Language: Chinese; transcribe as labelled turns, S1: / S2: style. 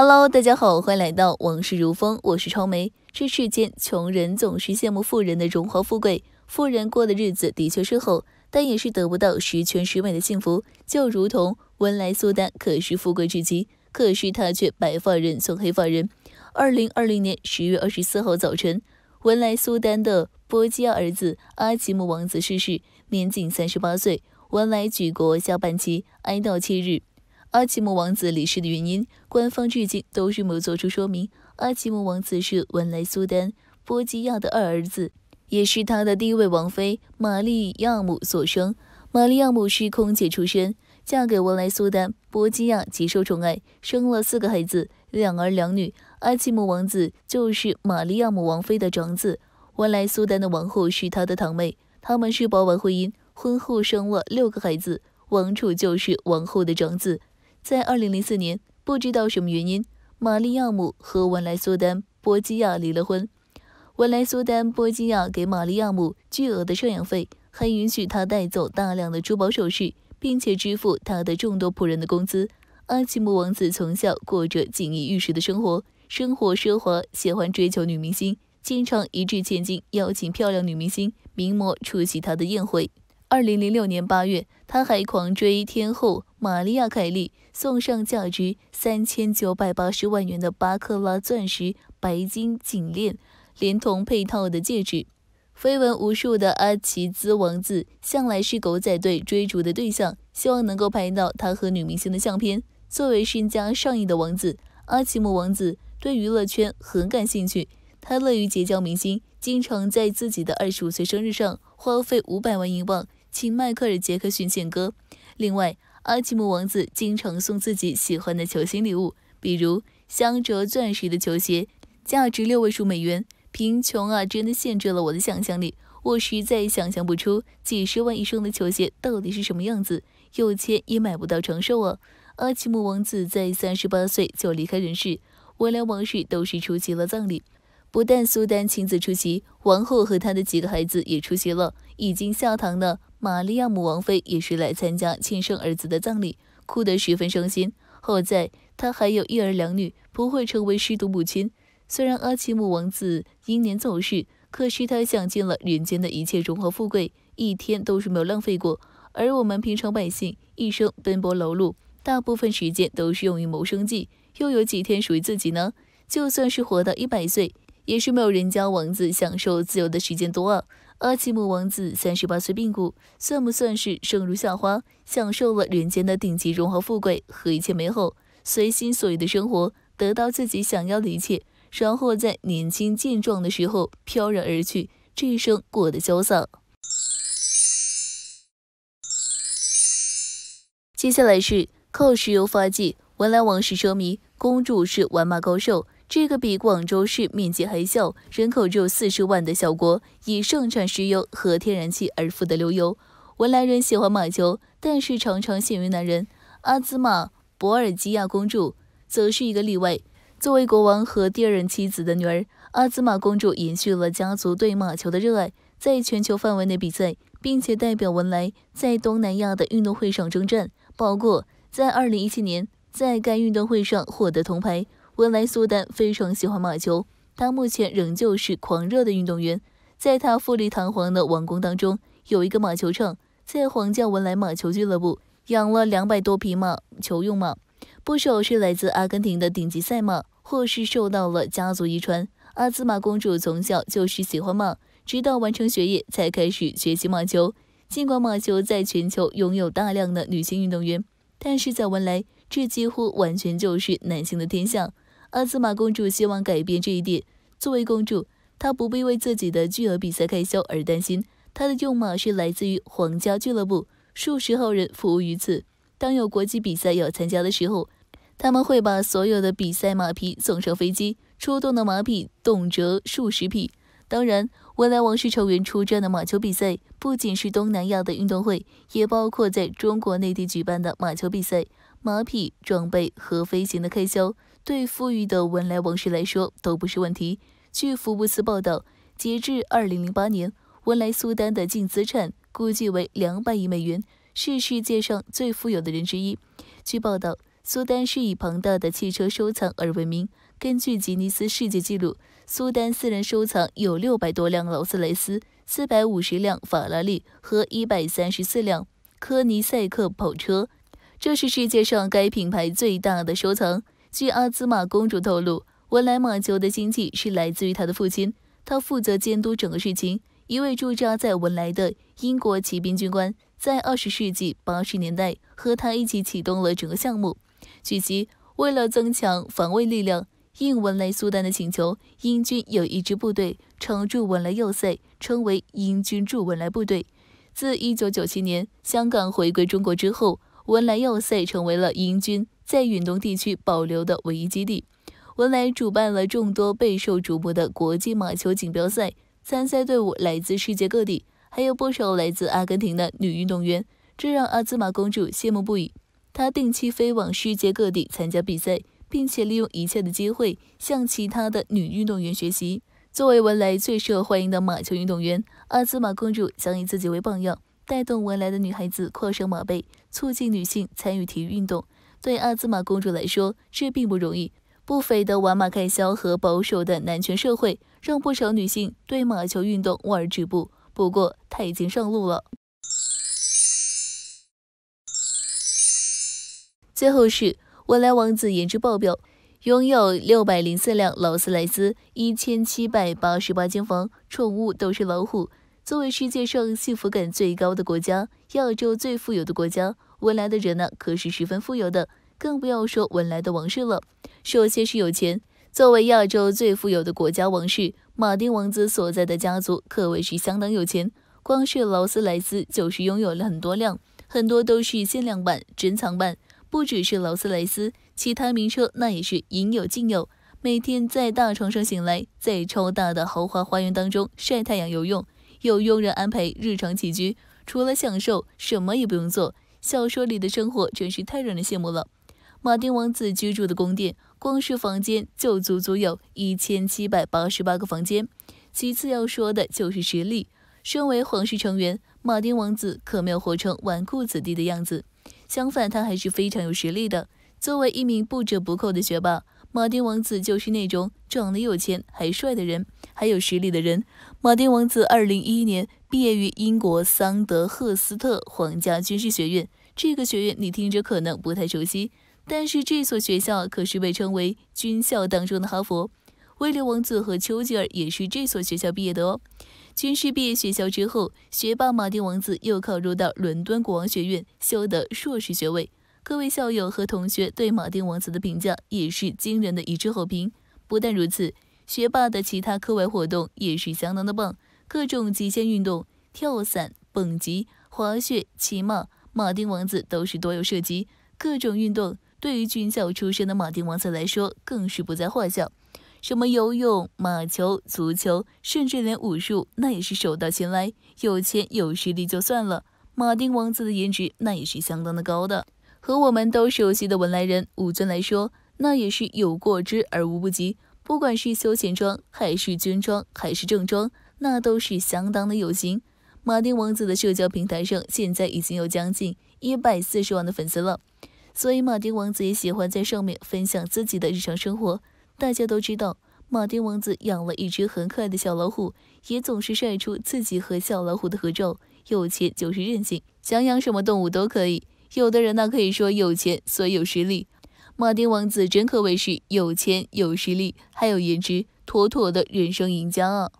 S1: Hello，大家好，欢迎来到往事如风，我是超梅。这世间穷人总是羡慕富人的荣华富贵，富人过的日子的确是好，但也是得不到十全十美的幸福。就如同文莱苏丹可是富贵至极，可是他却白发人送黑发人。二零二零年十月二十四号早晨，文莱苏丹的波基亚儿子阿吉姆王子逝世，年仅三十八岁，文莱举国下半旗哀悼七日。阿奇姆王子离世的原因，官方至今都没有做出说明。阿奇姆王子是文莱苏丹博基亚的二儿子，也是他的第一位王妃玛丽亚姆所生。玛丽亚姆是空姐出身，嫁给文莱苏丹博基亚极受宠爱，生了四个孩子，两儿两女。阿奇姆王子就是玛丽亚姆王妃的长子。文莱苏丹的王后是他的堂妹，他们是包办婚姻，婚后生了六个孩子，王储就是王后的长子。在二零零四年，不知道什么原因，玛利亚姆和文莱苏丹波基亚离了婚。文莱苏丹波基亚给玛利亚姆巨额的赡养费，还允许她带走大量的珠宝首饰，并且支付他的众多仆人的工资。阿奇姆王子从小过着锦衣玉食的生活，生活奢华，喜欢追求女明星，经常一掷千金邀请漂亮女明星、名模出席他的宴会。二零零六年八月，他还狂追天后。玛利亚凯莉送上价值三千九百八十万元的巴克拉钻石白金颈链，连同配套的戒指。绯闻无数的阿奇兹王子向来是狗仔队追逐的对象，希望能够拍到他和女明星的相片。作为身家上亿的王子，阿奇姆王子对娱乐圈很感兴趣，他乐于结交明星，经常在自己的二十五岁生日上花费五百万英镑请迈克尔·杰克逊献歌。另外，阿奇姆王子经常送自己喜欢的球星礼物，比如镶着钻石的球鞋，价值六位数美元。贫穷啊，真的限制了我的想象力，我实在想象不出几十万一双的球鞋到底是什么样子。有钱也买不到长寿啊！阿奇姆王子在三十八岁就离开人世，威廉王室都是出席了葬礼，不但苏丹亲自出席，王后和他的几个孩子也出席了，已经下堂了。玛利亚姆王妃也是来参加亲生儿子的葬礼，哭得十分伤心。好在她还有一儿两女，不会成为失独母亲。虽然阿奇姆王子英年早逝，可是他享尽了人间的一切荣华富贵，一天都是没有浪费过。而我们平常百姓一生奔波劳碌，大部分时间都是用于谋生计，又有几天属于自己呢？就算是活到一百岁，也是没有人家王子享受自由的时间多啊。阿奇姆王子三十八岁病故，算不算是生如夏花，享受了人间的顶级荣华富贵和一切美好，随心所欲的生活，得到自己想要的一切，然后在年轻健壮的时候飘然而去，这一生过得潇洒。接下来是靠石油发迹，文莱王室奢靡，公主是玩马高手。这个比广州市面积还小、人口只有四十万的小国，以盛产石油和天然气而富得流油。文莱人喜欢马球，但是常常限于男人。阿兹玛·博尔基亚公主则是一个例外。作为国王和第二任妻子的女儿，阿兹玛公主延续了家族对马球的热爱，在全球范围内比赛，并且代表文莱在东南亚的运动会上征战，包括在2017年在该运动会上获得铜牌。文莱苏丹非常喜欢马球，他目前仍旧是狂热的运动员。在他富丽堂皇的王宫当中，有一个马球场，在皇家文莱马球俱乐部养了两百多匹马球用马，不少是来自阿根廷的顶级赛马，或是受到了家族遗传。阿兹玛公主从小就是喜欢马，直到完成学业才开始学习马球。尽管马球在全球拥有大量的女性运动员，但是在文莱，这几乎完全就是男性的天下。阿兹玛公主希望改变这一点。作为公主，她不必为自己的巨额比赛开销而担心。她的用马是来自于皇家俱乐部，数十号人服务于此。当有国际比赛要参加的时候，他们会把所有的比赛马匹送上飞机，出动的马匹动辄数十匹。当然，未来王室成员出战的马球比赛不仅是东南亚的运动会，也包括在中国内地举办的马球比赛。马匹装备和飞行的开销，对富裕的文莱王室来说都不是问题。据福布斯报道，截至2008年，文莱苏丹的净资产估计为200亿美元，是世界上最富有的人之一。据报道，苏丹是以庞大的汽车收藏而闻名。根据吉尼斯世界纪录，苏丹私人收藏有600多辆劳斯莱斯、450辆法拉利和134辆科尼赛克跑车。这是世界上该品牌最大的收藏。据阿兹玛公主透露，文莱马球的经济是来自于她的父亲，他负责监督整个事情。一位驻扎在文莱的英国骑兵军官，在二十世纪八十年代和他一起启动了整个项目。据悉，为了增强防卫力量，应文莱苏丹的请求，英军有一支部队常驻文莱要塞，称为英军驻文莱部队。自一九九七年香港回归中国之后。文莱要塞成为了英军在远东地区保留的唯一基地。文莱主办了众多备受瞩目的国际马球锦标赛，参赛队伍来自世界各地，还有不少来自阿根廷的女运动员，这让阿兹玛公主羡慕不已。她定期飞往世界各地参加比赛，并且利用一切的机会向其他的女运动员学习。作为文莱最受欢迎的马球运动员，阿兹玛公主想以自己为榜样。带动文莱的女孩子跨上马背，促进女性参与体育运动。对阿兹玛公主来说，这并不容易。不菲的玩马开销和保守的男权社会，让不少女性对马球运动望而止步。不过，她已经上路了。最后是文莱王子颜值爆表，拥有六百零四辆劳斯莱斯，一千七百八十八间房，宠物都是老虎。作为世界上幸福感最高的国家，亚洲最富有的国家，文莱的人呢可是十分富有的，更不要说文莱的王室了。首先是有钱，作为亚洲最富有的国家王室，马丁王子所在的家族可谓是相当有钱。光是劳斯莱斯就是拥有了很多辆，很多都是限量版、珍藏版。不只是劳斯莱斯，其他名车那也是应有尽有。每天在大床上醒来，在超大的豪华花园当中晒太阳、游泳。有佣人安排日常起居，除了享受，什么也不用做。小说里的生活真是太让人羡慕了。马丁王子居住的宫殿，光是房间就足足有一千七百八十八个房间。其次要说的就是实力，身为皇室成员，马丁王子可没有活成纨绔子弟的样子，相反，他还是非常有实力的，作为一名不折不扣的学霸。马丁王子就是那种长得有钱还帅的人，还有实力的人。马丁王子二零一一年毕业于英国桑德赫斯特皇家军事学院，这个学院你听着可能不太熟悉，但是这所学校可是被称为军校当中的哈佛。威廉王子和丘吉尔也是这所学校毕业的哦。军事毕业学校之后，学霸马丁王子又考入到伦敦国王学院修的硕士学位。各位校友和同学对马丁王子的评价也是惊人的一致好评。不但如此，学霸的其他课外活动也是相当的棒，各种极限运动，跳伞、蹦极、滑雪、骑马，马丁王子都是多有涉及。各种运动对于军校出身的马丁王子来说更是不在话下，什么游泳、马球、足球，甚至连武术，那也是手到擒来。有钱有实力就算了，马丁王子的颜值那也是相当的高的。和我们都熟悉的文莱人武尊来说，那也是有过之而无不及。不管是休闲装，还是军装，还是正装，那都是相当的有型。马丁王子的社交平台上现在已经有将近一百四十万的粉丝了，所以马丁王子也喜欢在上面分享自己的日常生活。大家都知道，马丁王子养了一只很可爱的小老虎，也总是晒出自己和小老虎的合照。有钱就是任性，想养什么动物都可以。有的人呢，可以说有钱，所以有实力。马丁王子真可谓是有钱、有实力，还有颜值，妥妥的人生赢家啊！